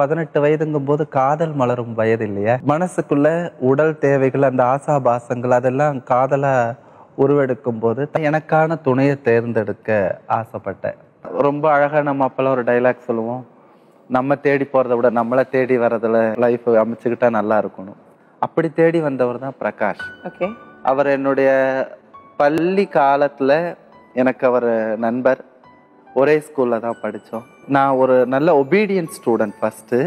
பதினெட்டு வயதுங்கும் போது காதல் மலரும் வயது இல்லையா மனசுக்குள்ள உடல் தேவைகள் அந்த ஆசாபாசங்கள் அதெல்லாம் காதலா உருவெடுக்கும் போது எனக்கான துணையை தேர்ந்தெடுக்க ஆசைப்பட்டேன் ரொம்ப அழகா நம்ம அப்பெல்லாம் ஒரு டைலாக் சொல்லுவோம் நம்ம தேடி போகிறத விட நம்மளை தேடி வர்றதுல லைஃப் அமைச்சுக்கிட்டா நல்லா இருக்கணும் அப்படி தேடி வந்தவர் தான் பிரகாஷ் ஓகே அவர் என்னுடைய பள்ளி காலத்துல எனக்கு அவர் நண்பர் ஒரே ஸ்கூலில் தான் படித்தோம் நான் ஒரு நல்ல ஒபீடியன்ஸ் ஸ்டூடெண்ட் ஃபஸ்ட்டு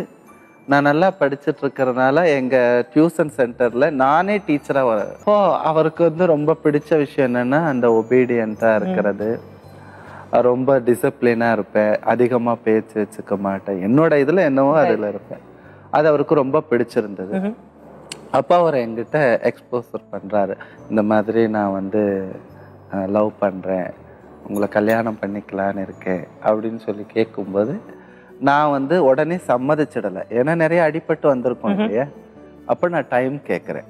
நான் நல்லா படிச்சுட்டு இருக்கிறதுனால எங்கள் டியூஷன் சென்டரில் நானே டீச்சராக வர ஓ அவருக்கு வந்து ரொம்ப பிடிச்ச விஷயம் என்னென்னா அந்த ஒபீடியண்ட்டாக இருக்கிறது ரொம்ப டிசிப்ளினாக இருப்பேன் அதிகமாக பேச்சு வச்சுக்க மாட்டேன் என்னோட இதில் என்னவோ அதில் இருப்பேன் அது அவருக்கு ரொம்ப பிடிச்சிருந்தது அப்போ அவர் எங்கிட்ட எக்ஸ்போசர் பண்ணுறாரு இந்த மாதிரி நான் வந்து லவ் பண்ணுறேன் உங்களை கல்யாணம் பண்ணிக்கலான்னு இருக்கேன் அப்படின்னு சொல்லி கேட்கும்போது நான் வந்து உடனே சம்மதிச்சிடலை ஏன்னா நிறைய அடிபட்டு வந்திருக்கோம் இல்லையா அப்போ நான் டைம் கேட்குறேன்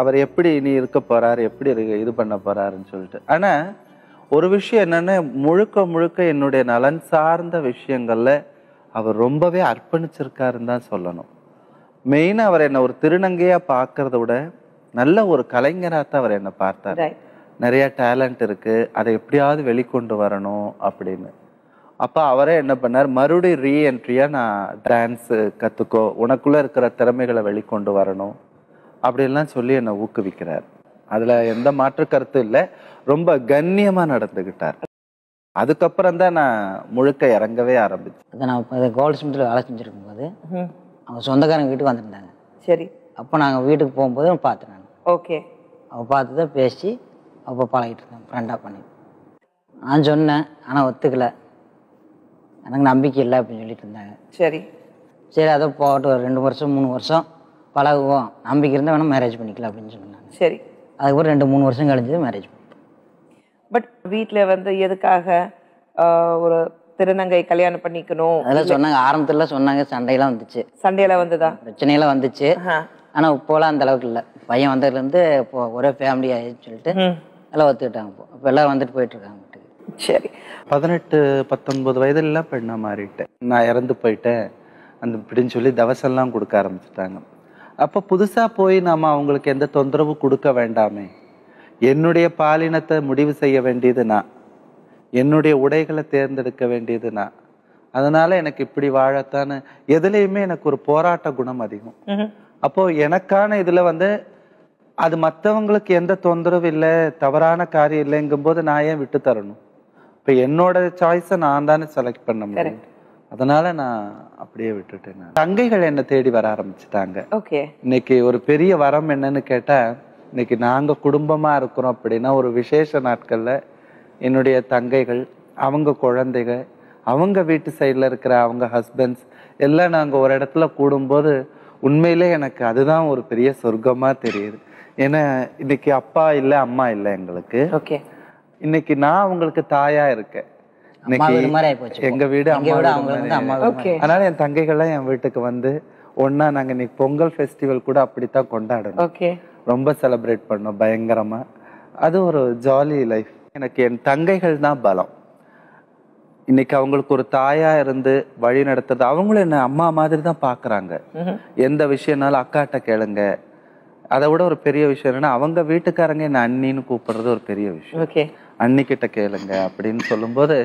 அவர் எப்படி இனி இருக்க போகிறாரு எப்படி இரு இது பண்ண போகிறாருன்னு சொல்லிட்டு ஆனால் ஒரு விஷயம் என்னென்னா முழுக்க முழுக்க என்னுடைய நலன் சார்ந்த விஷயங்களில் அவர் ரொம்பவே அர்ப்பணிச்சிருக்காருன்னு தான் சொல்லணும் மெயினாக அவர் என்னை ஒரு திருநங்கையாக பார்க்கறத விட நல்ல ஒரு கலைஞராக தான் அவர் என்னை பார்த்தார் நிறைய டேலண்ட் இருக்குது அதை எப்படியாவது வெளிக்கொண்டு வரணும் அப்படின்னு அப்போ அவரே என்ன பண்ணார் மறுபடியும் ரீஎன்ட்ரியாக நான் டான்ஸு கற்றுக்கோ உனக்குள்ளே இருக்கிற திறமைகளை வெளிக்கொண்டு வரணும் அப்படின்லாம் சொல்லி என்னை ஊக்குவிக்கிறார் அதில் எந்த மாற்று கருத்தும் இல்லை ரொம்ப கண்ணியமாக நடந்துக்கிட்டார் அதுக்கப்புறம் தான் நான் முழுக்க இறங்கவே ஆரம்பித்தேன் நான் கோல்ட் ஸ்மித்தில் வேலை செஞ்சுருக்கும் போது அவங்க சொந்தக்காரங்க வீட்டுக்கு வந்துருந்தாங்க சரி அப்போ நாங்கள் வீட்டுக்கு போகும்போது பார்த்தேன் ஓகே அவள் பார்த்து தான் பேசி அப்போ பழகிட்டு இருந்தேன் ஃப்ரெண்டாக பண்ணி நான் சொன்னேன் ஆனால் ஒத்துக்கலை எனக்கு நம்பிக்கை இல்லை அப்படின்னு சொல்லிட்டு இருந்தாங்க சரி சரி அதை போகட்டு ஒரு ரெண்டு வருஷம் மூணு வருஷம் பழகுவோம் நம்பிக்கை இருந்தால் வேணால் மேரேஜ் பண்ணிக்கலாம் அப்படின்னு சொன்னாங்க சரி அதுக்கப்புறம் ரெண்டு மூணு வருஷம் கழிஞ்சது மேரேஜ் பட் வீட்டில் வந்து எதுக்காக ஒரு திருநங்கை கல்யாணம் பண்ணிக்கணும் அதெல்லாம் சொன்னாங்க ஆரம்பத்தில் சொன்னாங்க சண்டையெல்லாம் வந்துச்சு சண்டையெல்லாம் வந்ததா பிரச்சனையெல்லாம் வந்துச்சு ஆனால் இப்போலாம் அந்த அளவுக்கு இல்லை பையன் வந்ததுலேருந்து இப்போ ஒரே ஃபேமிலி ஆயிடுச்சு சொல்லிட்டு எல்லாம் ஒத்துக்கிட்டாங்க இப்போ இப்போ எல்லாம் வந்துட்டு போயிட்டுருக்காங்க சரி பதினெட்டு பத்தொன்பது வயதுலலாம் பெண்ணாக மாறிட்டேன் நான் இறந்து போயிட்டேன் அந்த இப்படின்னு சொல்லி தவசெல்லாம் கொடுக்க ஆரம்பிச்சிட்டாங்க அப்போ புதுசாக போய் நாம் அவங்களுக்கு எந்த தொந்தரவு கொடுக்க வேண்டாமே என்னுடைய பாலினத்தை முடிவு செய்ய வேண்டியது நான் என்னுடைய உடைகளை தேர்ந்தெடுக்க வேண்டியது நான் அதனால எனக்கு இப்படி வாழத்தான எதுலேயுமே எனக்கு ஒரு போராட்ட குணம் அதிகம் அப்போ எனக்கான இதுல வந்து அது மற்றவங்களுக்கு எந்த தொந்தரவும் இல்லை தவறான காரியம் இல்லைங்கும் போது நான் ஏன் விட்டு தரணும் இப்போ என்னோட சாய்ஸை நான் தானே செலக்ட் பண்ண முடியும் அதனால நான் அப்படியே விட்டுட்டேன் தங்கைகள் என்னை தேடி வர ஆரம்பிச்சிட்டாங்க ஓகே இன்னைக்கு ஒரு பெரிய வரம் என்னன்னு கேட்டால் இன்னைக்கு நாங்கள் குடும்பமா இருக்கிறோம் அப்படின்னா ஒரு விசேஷ நாட்களில் என்னுடைய தங்கைகள் அவங்க குழந்தைகள் அவங்க வீட்டு சைடில் இருக்கிற அவங்க ஹஸ்பண்ட்ஸ் எல்லாம் நாங்கள் ஒரு இடத்துல கூடும்போது உண்மையிலே எனக்கு அதுதான் ஒரு பெரிய சொர்க்கமாக தெரியுது ஏன்னா இன்னைக்கு அப்பா இல்ல அம்மா இல்ல எங்களுக்கு இன்னைக்கு நான் அவங்களுக்கு தாயா இருக்கேன் எங்க வீடு அம்மா அதனால என் தங்கைகள்லாம் என் வீட்டுக்கு வந்து ஒன்னா நாங்க இன்னைக்கு பொங்கல் ஃபெஸ்டிவல் கூட அப்படித்தான் கொண்டாடணும் ரொம்ப செலிப்ரேட் பண்ணோம் பயங்கரமா அது ஒரு ஜாலி லைஃப் எனக்கு என் தங்கைகள் தான் பலம் இன்னைக்கு அவங்களுக்கு ஒரு தாயா இருந்து வழி நடத்துறது அவங்களும் என்ன அம்மா மாதிரி தான் பாக்குறாங்க எந்த விஷயம்னாலும் அக்காட்ட கேளுங்க அதை விட ஒரு பெரிய விஷயம் என்னன்னா அவங்க வீட்டுக்காரங்க என்ன அண்ணின்னு கூப்பிடுறது ஒரு பெரிய விஷயம் அன்னிக்கிட்ட கேளுங்க அப்படின்னு சொல்லும்போது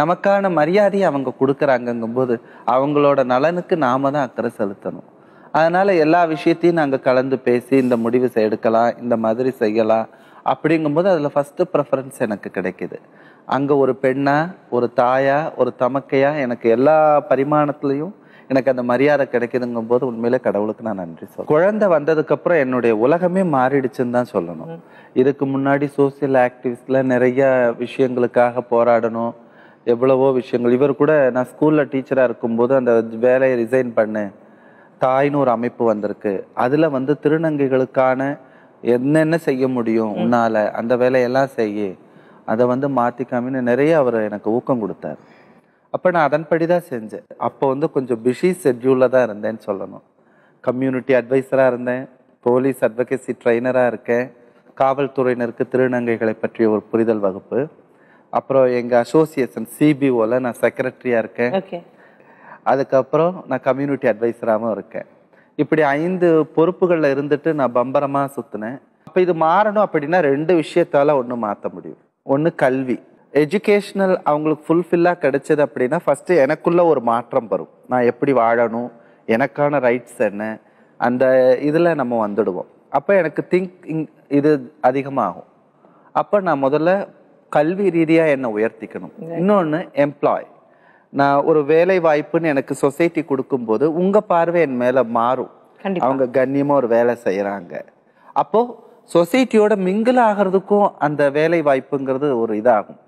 நமக்கான மரியாதையை அவங்க கொடுக்குறாங்கங்கும் போது அவங்களோட நலனுக்கு நாம தான் அக்கறை செலுத்தணும் அதனால எல்லா விஷயத்தையும் நாங்கள் கலந்து பேசி இந்த முடிவு எடுக்கலாம் இந்த மாதிரி செய்யலாம் அப்படிங்கும்போது அதில் ஃபஸ்ட்டு ப்ரெஃபரன்ஸ் எனக்கு கிடைக்கிது அங்கே ஒரு பெண்ணா ஒரு தாயா ஒரு தமக்கையா எனக்கு எல்லா பரிமாணத்துலேயும் எனக்கு அந்த மரியாதை கிடைக்குதுங்கும் போது உண்மையிலே கடவுளுக்கு நான் நன்றி சொல்றேன் குழந்தை வந்ததுக்கப்புறம் என்னுடைய உலகமே மாறிடுச்சுன்னு தான் சொல்லணும் இதுக்கு முன்னாடி சோசியல் ஆக்டிவிஸ்ட்ல நிறைய விஷயங்களுக்காக போராடணும் எவ்வளவோ விஷயங்கள் இவர் கூட நான் ஸ்கூலில் டீச்சராக இருக்கும்போது அந்த வேலையை ரிசைன் பண்ணேன் தாய்னு ஒரு அமைப்பு வந்திருக்கு அதில் வந்து திருநங்கைகளுக்கான என்னென்ன செய்ய முடியும் உன்னால் அந்த வேலையெல்லாம் செய்ய அதை வந்து மாற்றிக்காமின்னு நிறைய அவர் எனக்கு ஊக்கம் கொடுத்தார் அப்போ நான் அதன்படி தான் செஞ்சேன் அப்போ வந்து கொஞ்சம் பிஸி ஷெட்யூலில் தான் இருந்தேன்னு சொல்லணும் கம்யூனிட்டி அட்வைஸராக இருந்தேன் போலீஸ் அட்வொகேசி ட்ரைனராக இருக்கேன் காவல்துறையினருக்கு திருநங்கைகளை பற்றிய ஒரு புரிதல் வகுப்பு அப்புறம் எங்கள் அசோசியேஷன் சிபிஓவில் நான் செக்ரட்டரியாக இருக்கேன் அதுக்கப்புறம் நான் கம்யூனிட்டி அட்வைஸராகவும் இருக்கேன் இப்படி ஐந்து பொறுப்புகளில் இருந்துட்டு நான் பம்பரமாக சுற்றுனேன் அப்போ இது மாறணும் அப்படின்னா ரெண்டு விஷயத்தால் ஒன்று மாற்ற முடியும் ஒன்று கல்வி எஜுகேஷ்னல் அவங்களுக்கு ஃபுல்ஃபில்லாக கிடைச்சது அப்படின்னா ஃபஸ்ட்டு எனக்குள்ள ஒரு மாற்றம் வரும் நான் எப்படி வாழணும் எனக்கான ரைட்ஸ் என்ன அந்த இதில் நம்ம வந்துடுவோம் அப்போ எனக்கு திங்கிங் இது அதிகமாகும் அப்போ நான் முதல்ல கல்வி ரீதியாக என்னை உயர்த்திக்கணும் இன்னொன்று எம்ப்ளாய் நான் ஒரு வேலை வாய்ப்புன்னு எனக்கு சொசைட்டி கொடுக்கும்போது உங்கள் பார்வை என் மேலே மாறும் அவங்க கண்ணியமாக ஒரு வேலை செய்கிறாங்க அப்போது சொசைட்டியோட மிங்கிள் ஆகிறதுக்கும் அந்த வேலை வாய்ப்புங்கிறது ஒரு இதாகும்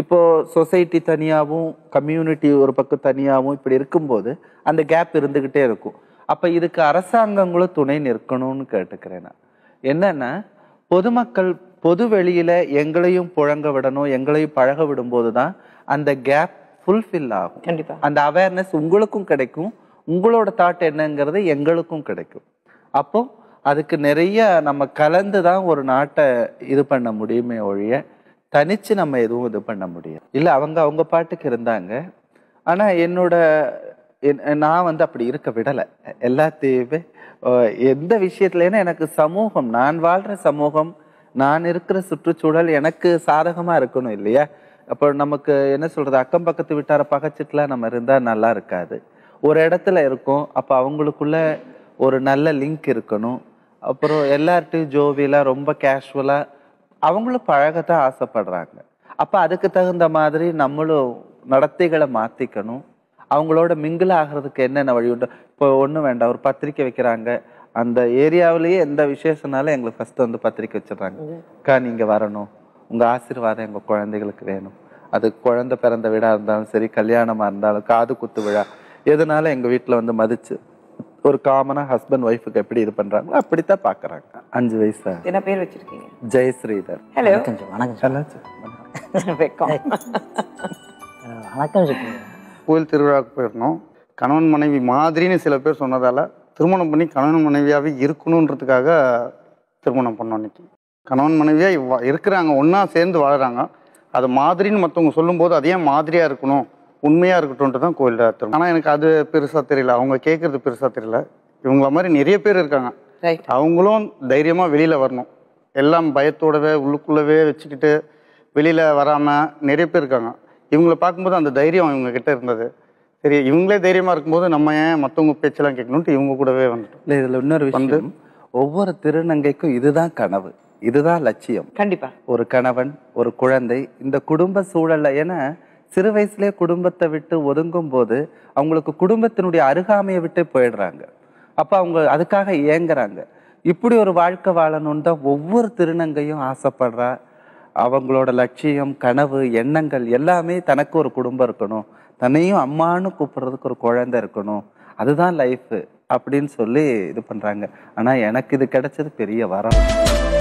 இப்போது சொசைட்டி தனியாகவும் கம்யூனிட்டி ஒரு பக்கம் தனியாகவும் இப்படி இருக்கும்போது அந்த கேப் இருந்துக்கிட்டே இருக்கும் அப்போ இதுக்கு அரசாங்கங்களும் துணை நிற்கணும்னு கேட்டுக்கிறேன் நான் என்னென்னா பொதுமக்கள் பொது வெளியில் எங்களையும் புழங்க விடணும் எங்களையும் பழக விடும்போது தான் அந்த கேப் ஃபுல்ஃபில் ஆகும் கண்டிப்பாக அந்த அவேர்னஸ் உங்களுக்கும் கிடைக்கும் உங்களோட தாட் என்னங்கிறது எங்களுக்கும் கிடைக்கும் அப்போ அதுக்கு நிறைய நம்ம கலந்து தான் ஒரு நாட்டை இது பண்ண முடியுமே ஒழிய தனித்து நம்ம எதுவும் இது பண்ண முடியாது இல்லை அவங்க அவங்க பாட்டுக்கு இருந்தாங்க ஆனால் என்னோட நான் வந்து அப்படி இருக்க விடலை எல்லாத்தையுமே எந்த விஷயத்துலன்னா எனக்கு சமூகம் நான் வாழ்கிற சமூகம் நான் இருக்கிற சுற்றுச்சூழல் எனக்கு சாதகமாக இருக்கணும் இல்லையா அப்போ நமக்கு என்ன சொல்கிறது அக்கம் பக்கத்து விட்டார பகச்சிட்டுலாம் நம்ம இருந்தால் நல்லா இருக்காது ஒரு இடத்துல இருக்கோம் அப்போ அவங்களுக்குள்ள ஒரு நல்ல லிங்க் இருக்கணும் அப்புறம் எல்லார்ட்டையும் ஜோவியலாக ரொம்ப கேஷுவலாக அவங்களும் பழகத்தான் ஆசைப்படுறாங்க அப்போ அதுக்கு தகுந்த மாதிரி நம்மளும் நடத்தைகளை மாற்றிக்கணும் அவங்களோட மிங்கிள் ஆகிறதுக்கு என்னென்ன வழி உண்டு இப்போ ஒன்றும் வேண்டாம் ஒரு பத்திரிக்கை வைக்கிறாங்க அந்த ஏரியாவிலேயே எந்த விசேஷனாலும் எங்களுக்கு ஃபஸ்ட்டு வந்து பத்திரிக்கை வச்சிடுறாங்க அக்கா நீங்கள் வரணும் உங்கள் ஆசீர்வாதம் எங்கள் குழந்தைகளுக்கு வேணும் அது குழந்தை பிறந்த விழா இருந்தாலும் சரி கல்யாணமாக இருந்தாலும் காது குத்து விழா எதனால எங்கள் வீட்டில் வந்து மதித்து ஒரு காமனாக ஹஸ்பண்ட் ஒய்ஃபுக்கு எப்படி இது பண்ணுறாங்களோ அப்படித்தான் பார்க்குறாங்க அஞ்சு வயசு என்ன பேர் வச்சிருக்கீங்க ஜெயஸ்ரீதர் ஹலோ வணக்கம் வணக்கம் கோயில் திருவிழாவுக்கு போயிருந்தோம் கணவன் மனைவி மாதிரின்னு சில பேர் சொன்னதால் திருமணம் பண்ணி கணவன் மனைவியாகவே இருக்கணுன்றதுக்காக திருமணம் பண்ணோம் இன்னைக்கு கணவன் மனைவியாக இருக்கிறாங்க ஒன்றா சேர்ந்து வாழ்கிறாங்க அது மாதிரின்னு மற்றவங்க சொல்லும்போது அது ஏன் மாதிரியாக இருக்கணும் உண்மையாக இருக்கட்டும்ட்டு தான் கோயிலில் அர்த்தம் ஆனால் எனக்கு அது பெருசாக தெரியல அவங்க கேட்குறது பெருசாக தெரியல இவங்கள மாதிரி நிறைய பேர் இருக்காங்க அவங்களும் தைரியமாக வெளியில் வரணும் எல்லாம் பயத்தோடவே உள்ளுக்குள்ளவே வச்சுக்கிட்டு வெளியில் வராமல் நிறைய பேர் இருக்காங்க இவங்கள பார்க்கும்போது அந்த தைரியம் இவங்க கிட்டே இருந்தது சரி இவங்களே தைரியமாக இருக்கும்போது நம்ம ஏன் மற்றவங்க பேச்செல்லாம் கேட்கணும்ட்டு இவங்க கூடவே வந்துட்டோம் இல்லை இதில் இன்னொரு விஷயம் ஒவ்வொரு திருநங்கைக்கும் இதுதான் கனவு இதுதான் லட்சியம் கண்டிப்பாக ஒரு கணவன் ஒரு குழந்தை இந்த குடும்ப சூழல்ல ஏன்னா சிறு வயசுலேயே குடும்பத்தை விட்டு ஒதுங்கும் போது அவங்களுக்கு குடும்பத்தினுடைய அருகாமையை விட்டு போயிடுறாங்க அப்போ அவங்க அதுக்காக இயங்குறாங்க இப்படி ஒரு வாழ்க்கை வாழணும்னு தான் ஒவ்வொரு திருநங்கையும் ஆசைப்படுறா அவங்களோட லட்சியம் கனவு எண்ணங்கள் எல்லாமே தனக்கு ஒரு குடும்பம் இருக்கணும் தன்னையும் அம்மானு கூப்பிடுறதுக்கு ஒரு குழந்தை இருக்கணும் அதுதான் லைஃப் அப்படின்னு சொல்லி இது பண்ணுறாங்க ஆனால் எனக்கு இது கிடைச்சது பெரிய வரம்